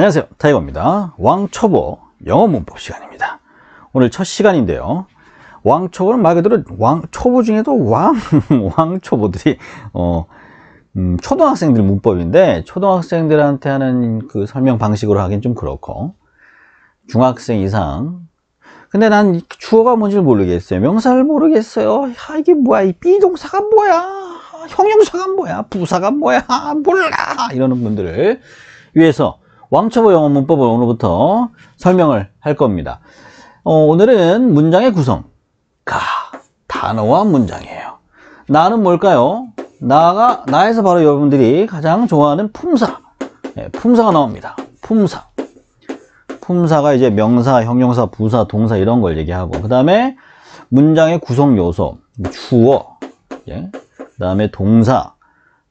안녕하세요 타이거입니다 왕초보 영어 문법 시간입니다 오늘 첫 시간인데요 왕초보는 말 그대로 왕 초보 중에도 왕 왕초보들이 어 음, 초등학생들 문법인데 초등학생들한테 하는 그 설명 방식으로 하긴 좀 그렇고 중학생 이상 근데 난 주어가 뭔지 모르겠어요 명사를 모르겠어요 아, 이게 뭐야 이 비동사가 뭐야 형용사가 뭐야 부사가 뭐야 몰라 이러는 분들을 위해서 왕초보 영어 문법을 오늘부터 설명을 할 겁니다. 어, 오늘은 문장의 구성, 가, 단어와 문장이에요. 나는 뭘까요? 나가, 나에서 바로 여러분들이 가장 좋아하는 품사, 네, 품사가 나옵니다. 품사. 품사가 이제 명사, 형용사, 부사, 동사 이런 걸 얘기하고 그 다음에 문장의 구성 요소, 주어, 예? 그 다음에 동사,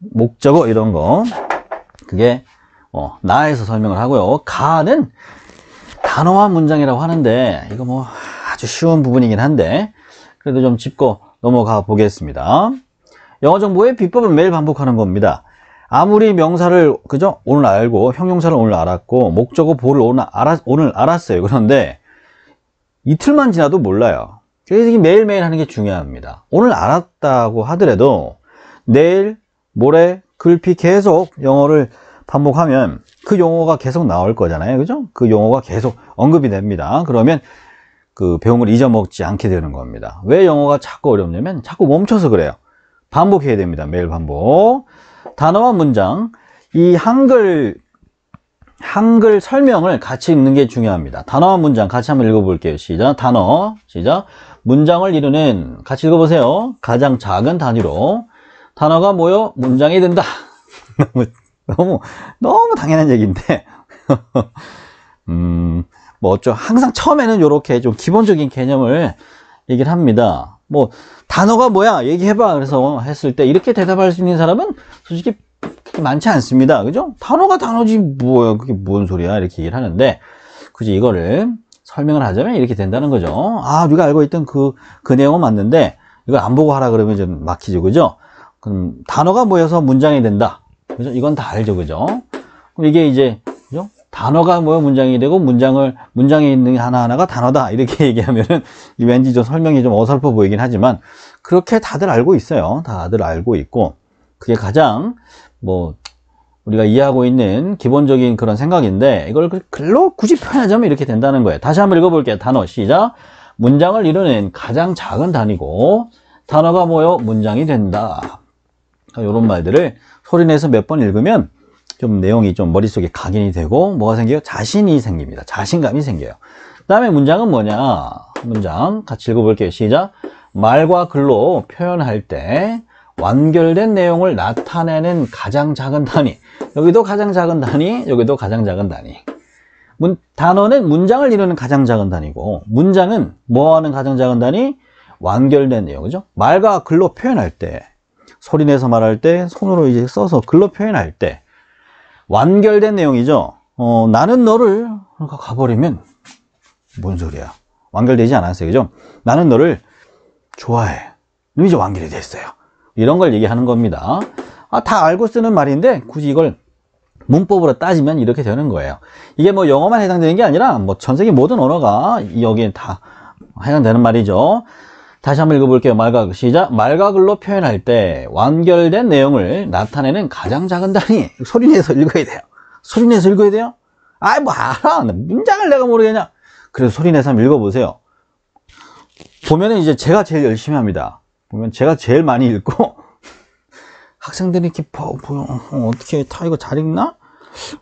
목적어 이런 거 그게 어, 나에서 설명을 하고요. 가는 단어와 문장이라고 하는데 이거 뭐 아주 쉬운 부분이긴 한데 그래도 좀 짚고 넘어가 보겠습니다. 영어 정보의 비법을 매일 반복하는 겁니다. 아무리 명사를 그죠? 오늘 알고 형용사를 오늘 알았고 목적어 보를 오늘, 알았, 오늘 알았어요. 그런데 이틀만 지나도 몰라요. 그래서 매일매일 하는 게 중요합니다. 오늘 알았다고 하더라도 내일, 모레, 글피 계속 영어를 반복하면 그 용어가 계속 나올 거잖아요. 그죠? 그 용어가 계속 언급이 됩니다. 그러면 그 배움을 잊어먹지 않게 되는 겁니다. 왜 영어가 자꾸 어렵냐면 자꾸 멈춰서 그래요. 반복해야 됩니다. 매일 반복. 단어와 문장, 이 한글, 한글 설명을 같이 읽는 게 중요합니다. 단어와 문장 같이 한번 읽어볼게요. 시작. 단어, 시작. 문장을 이루는, 같이 읽어보세요. 가장 작은 단위로. 단어가 모여 문장이 된다. 너무 너무 당연한 얘기인데 음, 뭐 어쩌 항상 처음에는 이렇게 좀 기본적인 개념을 얘기를 합니다. 뭐 단어가 뭐야 얘기해봐 그래서 했을 때 이렇게 대답할 수 있는 사람은 솔직히 많지 않습니다. 그죠? 단어가 단어지 뭐야 그게 뭔 소리야 이렇게 얘기를 하는데 굳이 이거를 설명을 하자면 이렇게 된다는 거죠. 아 우리가 알고 있던 그그 그 내용은 맞는데 이걸 안 보고 하라 그러면 좀 막히죠, 그죠? 그럼 단어가 모여서 문장이 된다. 그죠? 이건 다 알죠, 그죠? 그럼 이게 이제 그죠? 단어가 뭐 문장이 되고 문장을 문장에 있는 게 하나하나가 단어다 이렇게 얘기하면은 왠지 좀 설명이 좀 어설퍼 보이긴 하지만 그렇게 다들 알고 있어요. 다들 알고 있고 그게 가장 뭐 우리가 이해하고 있는 기본적인 그런 생각인데 이걸 그, 글로 굳이 표현하자면 이렇게 된다는 거예요. 다시 한번 읽어볼게요. 단어 시작. 문장을 이루는 가장 작은 단위고 단어가 모여 문장이 된다. 이런 말들을 소리내서 몇 번 읽으면 좀 내용이 좀 머릿속에 각인이 되고 뭐가 생겨요? 자신이 생깁니다. 자신감이 생겨요. 그 다음에 문장은 뭐냐? 문장 같이 읽어볼게요. 시작! 말과 글로 표현할 때 완결된 내용을 나타내는 가장 작은 단위 여기도 가장 작은 단위, 여기도 가장 작은 단위 문, 단어는 문장을 이루는 가장 작은 단위고 문장은 뭐하는 가장 작은 단위? 완결된 내용, 이죠 말과 글로 표현할 때 소리내서 말할 때 손으로 이제 써서 글로 표현할 때 완결된 내용이죠 어, 나는 너를 그러니까 가버리면 뭔 소리야 완결되지 않았어요 그죠 나는 너를 좋아해 이제 완결이 됐어요 이런 걸 얘기하는 겁니다 아, 다 알고 쓰는 말인데 굳이 이걸 문법으로 따지면 이렇게 되는 거예요 이게 뭐 영어만 해당되는 게 아니라 뭐 전 세계 모든 언어가 여기에 다 해당되는 말이죠 다시 한번 읽어볼게요. 말각을 그 시작. 말각을로 표현할 때 완결된 내용을 나타내는 가장 작은 단위. 소리내서 읽어야 돼요. 소리내서 읽어야 돼요? 아이 뭐 알아. 문장을 내가 모르겠냐. 그래서 소리내서 한번 읽어보세요. 보면은 이제 제가 제일 열심히 합니다. 보면 제가 제일 많이 읽고 학생들이 이렇게 보, 보, 어, 어떻게 다 이거 잘 읽나?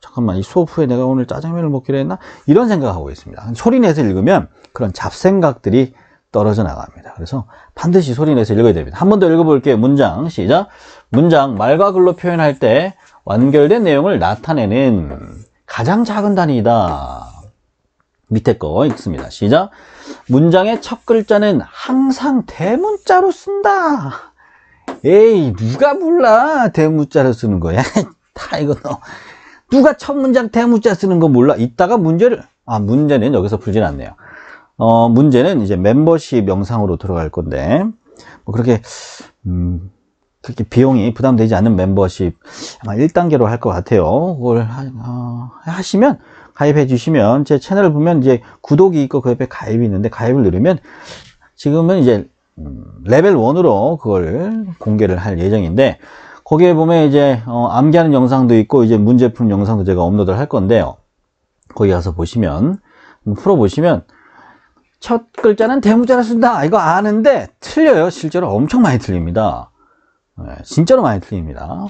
잠깐만 이 수업 후에 내가 오늘 짜장면을 먹기로 했나? 이런 생각하고 있습니다. 소리내서 읽으면 그런 잡생각들이 떨어져 나갑니다. 그래서 반드시 소리내서 읽어야 됩니다. 한 번 더 읽어볼게요. 문장 시작. 문장 말과 글로 표현할 때 완결된 내용을 나타내는 가장 작은 단위이다. 밑에 거 읽습니다. 시작. 문장의 첫 글자는 항상 대문자로 쓴다. 에이 누가 몰라 대문자로 쓰는 거야. 다 이거 너 누가 첫 문장 대문자 쓰는 거 몰라. 이따가 문제를 아 문제는 여기서 풀진 않네요. 어, 문제는 이제 멤버십 영상으로 들어갈 건데 뭐 그렇게 음, 그렇게 비용이 부담되지 않는 멤버십 아마 1단계로 할 것 같아요. 그걸 하, 어, 하시면 가입해 주시면 제 채널을 보면 이제 구독이 있고 그 옆에 가입이 있는데 가입을 누르면 지금은 이제 음, 레벨 1으로 그걸 공개를 할 예정인데 거기에 보면 이제 어, 암기하는 영상도 있고 이제 문제 푸는 영상도 제가 업로드를 할 건데요. 거기 가서 보시면 음, 풀어 보시면 첫 글자는 대문자를 쓴다 이거 아는데 틀려요 실제로 엄청 많이 틀립니다 네, 진짜로 많이 틀립니다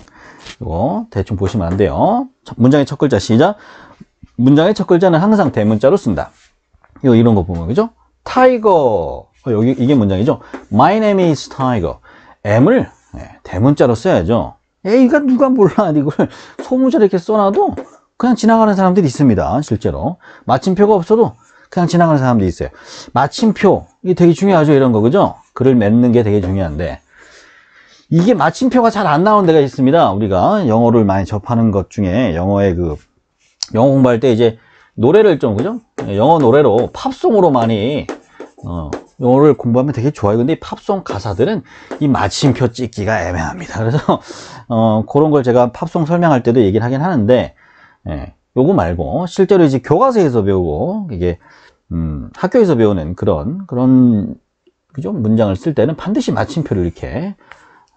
이거 대충 보시면 안 돼요 문장의 첫 글자 시작 문장의 첫 글자는 항상 대문자로 쓴다 이거 이런 거 보면 그죠 타이거 어, 여기 이게 문장이죠 My name is tiger M을 네, 대문자로 써야죠 에이가 누가 몰라 이걸 소문자로 이렇게 써놔도 그냥 지나가는 사람들이 있습니다 실제로 마침표가 없어도 그냥 지나가는 사람도 있어요. 마침표 이게 되게 중요하죠 이런 거 그죠? 글을 맺는 게 되게 중요한데 이게 마침표가 잘 안 나오는 데가 있습니다. 우리가 영어를 많이 접하는 것 중에 영어의 그 영어 공부할 때 이제 노래를 좀 그죠? 영어 노래로 팝송으로 많이 어, 영어를 공부하면 되게 좋아요. 근데 팝송 가사들은 이 마침표 찍기가 애매합니다. 그래서 어, 그런 걸 제가 팝송 설명할 때도 얘기를 하긴 하는데 예, 요거 말고 실제로 이제 교과서에서 배우고 이게 음, 학교에서 배우는 그런 그런 그죠? 문장을 쓸 때는 반드시 마침표를 이렇게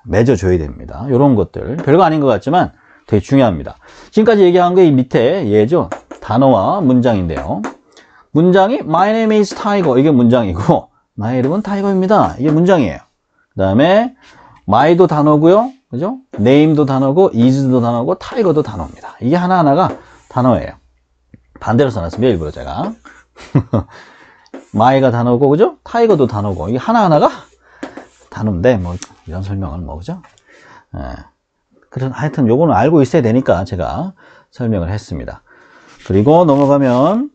맺어줘야 됩니다. 이런 것들 별거 아닌 것 같지만 되게 중요합니다. 지금까지 얘기한 게 이 밑에 예죠. 단어와 문장인데요. 문장이 My name is Tiger 이게 문장이고 나의 이름은 타이거입니다. 이게 문장이에요. 그 다음에 my도 단어고요. 그죠? name도 단어고 is도 단어고 tiger도 단어입니다. 이게 하나하나가 단어예요. 반대로 써놨습니다. 일부러 제가. 마이가 단어고 그죠? 타이거도 단어고 이 하나하나가 단어인데 뭐 이런 설명은 뭐 그죠? 예. 그래서 하여튼 요거는 알고 있어야 되니까 제가 설명을 했습니다. 그리고 넘어가면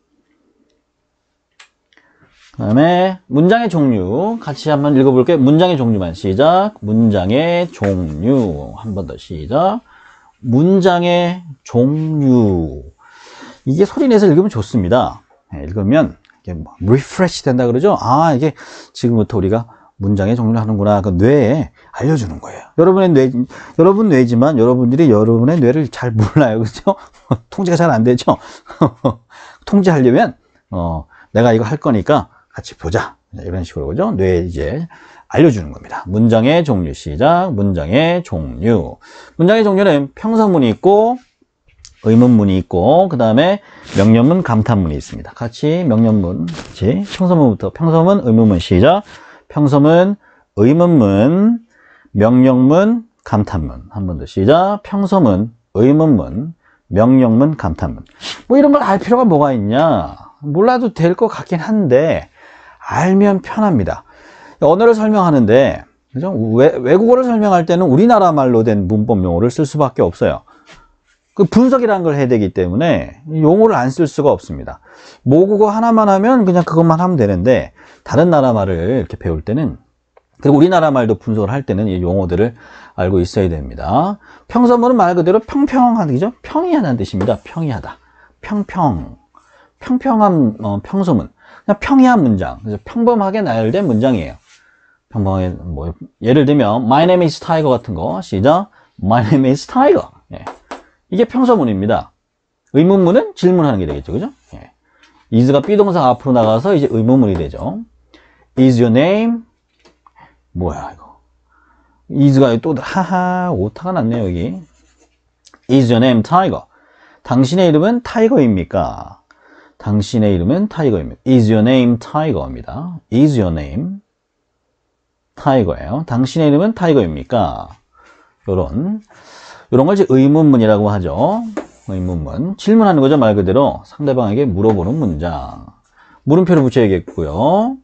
그 다음에 문장의 종류 같이 한번 읽어볼게요. 문장의 종류만 시작 문장의 종류 한 번 더 시작 문장의 종류 이게 소리 내서 읽으면 좋습니다. 네, 읽으면 이게 리프레시 된다 그러죠 아 이게 지금부터 우리가 문장의 정리를 하는구나 그 뇌에 알려주는 거예요 여러분의 뇌 여러분 뇌지만 여러분들이 여러분의 뇌를 잘 몰라요 그죠 통제가 잘 안 되죠 통제하려면 어 내가 이거 할 거니까 같이 보자 이런 식으로 그죠 뇌에 이제 알려주는 겁니다 문장의 종류 시작 문장의 종류 문장의 종류는 평서문이 있고 의문문이 있고 그 다음에 명령문 감탄문이 있습니다 같이 명령문 같이 평서문부터 평서문 의문문 시작 평서문 의문문 명령문 감탄문 한 번 더 시작 평서문 의문문 명령문 감탄문 뭐 이런 걸 알 필요가 뭐가 있냐 몰라도 될 것 같긴 한데 알면 편합니다 언어를 설명하는데 그죠? 외, 외국어를 설명할 때는 우리나라 말로 된 문법 용어를 쓸 수밖에 없어요 그 분석이라는 걸 해야 되기 때문에 용어를 안 쓸 수가 없습니다. 모국어 뭐 하나만 하면 그냥 그것만 하면 되는데 다른 나라 말을 이렇게 배울 때는 그리고 우리나라 말도 분석을 할 때는 이 용어들을 알고 있어야 됩니다. 평서문은 말 그대로 평평한 거죠. 평이하다는 뜻입니다. 평이하다. 평평. 평평한 어, 평서문 그냥 평이한 문장. 그래서 평범하게 나열된 문장이에요. 평범하게 뭐 예를 들면 My name is Tiger 같은 거 시작 My name is Tiger. 예. 이게 평서문입니다. 의문문은 질문하는 게 되겠죠. 그죠? 예. is가 비동사 앞으로 나가서 이제 의문문이 되죠. is your name? 뭐야, 이거. is가 또, 하하, 오타가 났네요, 여기. is your name tiger? 당신의 이름은 타이거입니까? 당신의 이름은 타이거입니다. is your name tiger입니다. is your name 타이거예요. 당신의 이름은 타이거입니까? 요런 이런 걸 이제 의문문이라고 하죠. 의문문. 질문하는 거죠. 말 그대로 상대방에게 물어보는 문장. 물음표를 붙여야겠고요.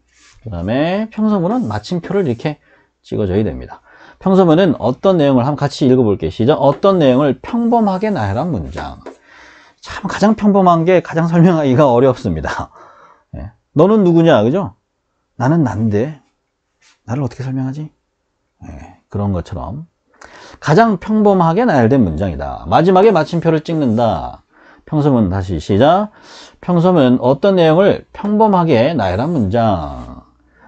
그 다음에 평소문은 마침표를 이렇게 찍어줘야 됩니다. 평소문은 어떤 내용을 한번 같이 읽어볼게요. 시작. 어떤 내용을 평범하게 나열한 문장. 참 가장 평범한 게 가장 설명하기가 어렵습니다. 예. 너는 누구냐, 그죠? 나는 난데. 나를 어떻게 설명하지? 네. 그런 것처럼 가장 평범하게 나열된 문장이다. 마지막에 마침표를 찍는다. 평소문 다시 시작. 평소문 어떤 내용을 평범하게 나열한 문장.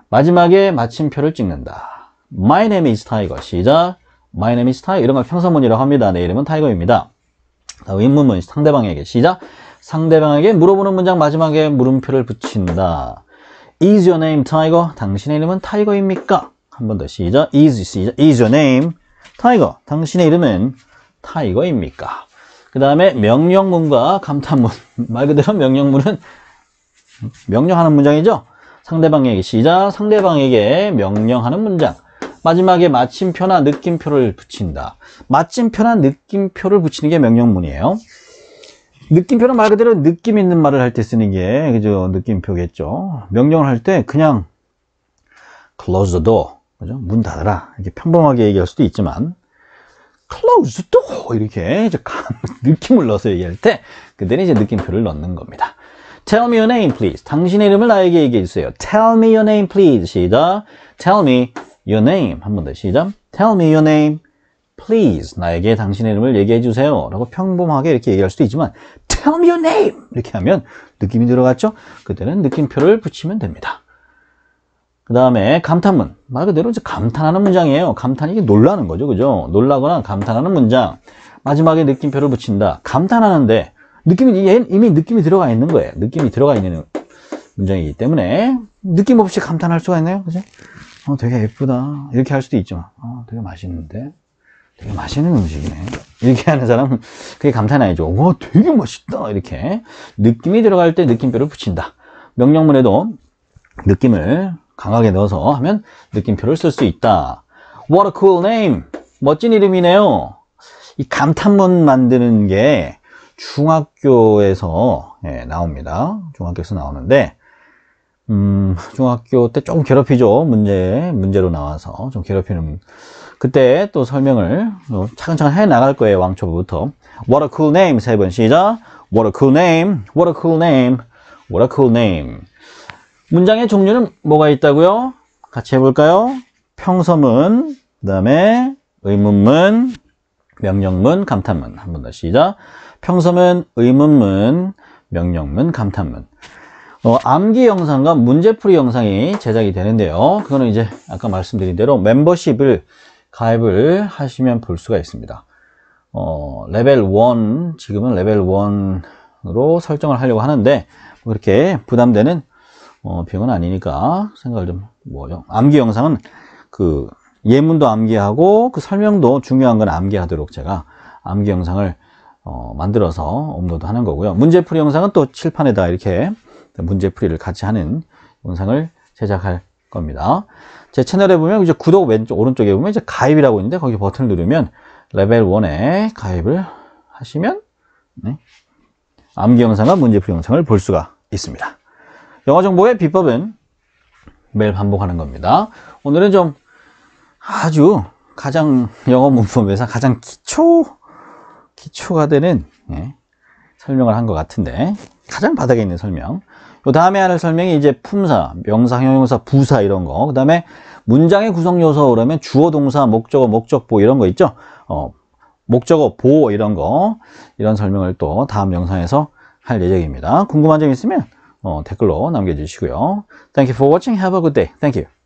마지막에 마침표를 찍는다. My name is Tiger. 시작. My name is Tiger. 이런 걸 평소문이라고 합니다. 내 이름은 t i g e r 입니다 자, 윗문문 상대방에게 시작. 상대방에게 물어보는 문장 마지막에 물음표를 붙인다. Is your name Tiger? 당신의 이름은 t i g e r 입니까한 번 더 시작. Is, 시작. Is your name 타이거, 당신의 이름은 타이거입니까? 그 다음에 명령문과 감탄문. 말 그대로 명령문은 명령하는 문장이죠? 상대방에게 시작, 상대방에게 명령하는 문장. 마지막에 마침표나 느낌표를 붙인다. 마침표나 느낌표를 붙이는 게 명령문이에요. 느낌표는 말 그대로 느낌 있는 말을 할 때 쓰는 게, 그죠? 느낌표겠죠. 명령을 할 때 그냥 close the door. 그죠? 문 닫아라. 이렇게 평범하게 얘기할 수도 있지만, close door! 이렇게 이제 느낌을 넣어서 얘기할 때, 그때는 이제 느낌표를 넣는 겁니다. Tell me your name, please. 당신의 이름을 나에게 얘기해 주세요. Tell me your name, please. 시작. Tell me your name. 한 번 더 시작. Tell me your name, please. 나에게 당신의 이름을 얘기해 주세요. 라고 평범하게 이렇게 얘기할 수도 있지만, Tell me your name. 이렇게 하면 느낌이 들어갔죠? 그때는 느낌표를 붙이면 됩니다. 그 다음에 감탄문 말 그대로 이제 감탄하는 문장이에요 감탄이 이게 놀라는 거죠 그죠 놀라거나 감탄하는 문장 마지막에 느낌표를 붙인다 감탄하는데 느낌이 이미 느낌이 들어가 있는 거예요 느낌이 들어가 있는 문장이기 때문에 느낌 없이 감탄할 수가 있나요 그죠 어, 되게 예쁘다 이렇게 할 수도 있죠 어, 되게 맛있는데 되게 맛있는 음식이네 이렇게 하는 사람은 그게 감탄 아니죠 와 되게 맛있다 이렇게 느낌이 들어갈 때 느낌표를 붙인다 명령문에도 느낌을 강하게 넣어서 하면 느낌표를 쓸 수 있다 What a cool name 멋진 이름이네요 이 감탄문 만드는 게 중학교에서 예, 나옵니다 중학교에서 나오는데 음, 중학교 때 조금 괴롭히죠 문제 문제로 나와서 좀 괴롭히는 그때 또 설명을 차근차근 해 나갈 거예요 왕초부터 What a cool name 세 번 시작 What a cool name What a cool name What a cool name 문장의 종류는 뭐가 있다고요? 같이 해볼까요? 평서문, 그 다음에 의문문, 명령문, 감탄문. 한번더 시작. 평서문, 의문문, 명령문, 감탄문. 어, 암기 영상과 문제풀이 영상이 제작이 되는데요. 그거는 이제 아까 말씀드린 대로 멤버십을 가입을 하시면 볼 수가 있습니다. 어, 레벨 1, 지금은 레벨 1으로 설정을 하려고 하는데 뭐 이렇게 부담되는 어, 병은 아니니까 생각을 좀 뭐요. 암기 영상은 그 예문도 암기하고 그 설명도 중요한 건 암기하도록 제가 암기 영상을 어, 만들어서 업로드 하는 거고요. 문제풀이 영상은 또 칠판에다 이렇게 문제풀이를 같이 하는 영상을 제작할 겁니다. 제 채널에 보면 이제 구독 왼쪽 오른쪽에 보면 이제 가입이라고 있는데 거기 버튼을 누르면 레벨 1에 가입을 하시면 네. 암기 영상과 문제풀이 영상을 볼 수가 있습니다. 영어 정보의 비법은 매일 반복하는 겁니다. 오늘은 좀 아주 가장 영어 문법에서 가장 기초 기초가 되는 예, 설명을 한 것 같은데 가장 바닥에 있는 설명. 그 다음에 하는 설명이 이제 품사, 명사, 형용사, 부사 이런 거. 그 다음에 문장의 구성 요소 그러면 주어, 동사, 목적어, 목적보 이런 거 있죠. 어, 목적어, 보호 이런 거 이런 설명을 또 다음 영상에서 할 예정입니다. 궁금한 점 있으면 어, 댓글로 남겨주시고요. Thank you for watching. Have a good day. Thank you.